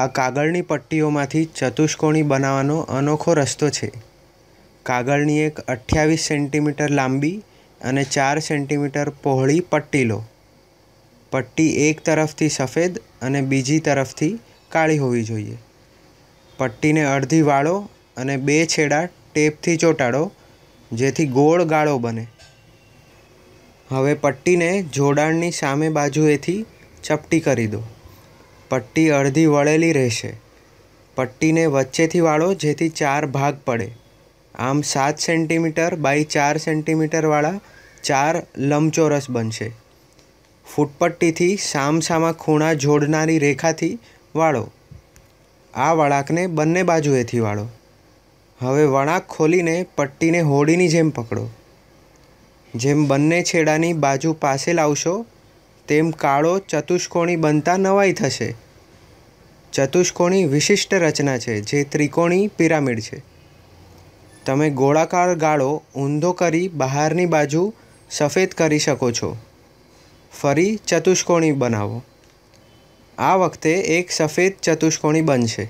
આ કાગળની પટ્ટીઓમાંથી ચતુષ્કોણી બનાવવાનો અનોખો રસ્તો છે કાગળની એક અઠ્યાવીસ સેન્ટીમીટર લાંબી અને ચાર સેન્ટીમીટર પહોળી પટ્ટી લો પટ્ટી એક તરફથી સફેદ અને બીજી તરફથી કાળી હોવી જોઈએ પટ્ટીને અડધી વાળો અને બે છેડા ટેપથી ચોંટાડો જેથી ગોળ ગાળો બને હવે પટ્ટીને જોડાણની સામે બાજુએથી ચપટી કરી દો પટ્ટી અડધી વળેલી રહેશે પટ્ટીને વચ્ચેથી વાળો જેથી ચાર ભાગ પડે આમ સાત સેન્ટીમીટર બાય ચાર સેન્ટીમીટરવાળા ચાર લંબચોરસ બનશે ફૂટપટ્ટીથી સામસામા ખૂણા જોડનારી રેખાથી વાળો આ વળાંકને બંને બાજુએથી વાળો હવે વળાંક ખોલીને પટ્ટીને હોડીની જેમ પકડો જેમ બંને છેડાની બાજુ પાસે લાવશો તેમ કાળો ચતુષ્કોણી બનતા નવાઈ થશે ચતુષ્કોણી વિશિષ્ટ રચના છે જે ત્રિકોણી પિરામિડ છે તમે ગોળાકાર ગાળો ઊંધો કરી બહારની બાજુ સફેદ કરી શકો છો ફરી ચતુષ્કોણી બનાવો આ વખતે એક સફેદ ચતુષ્કોણી બનશે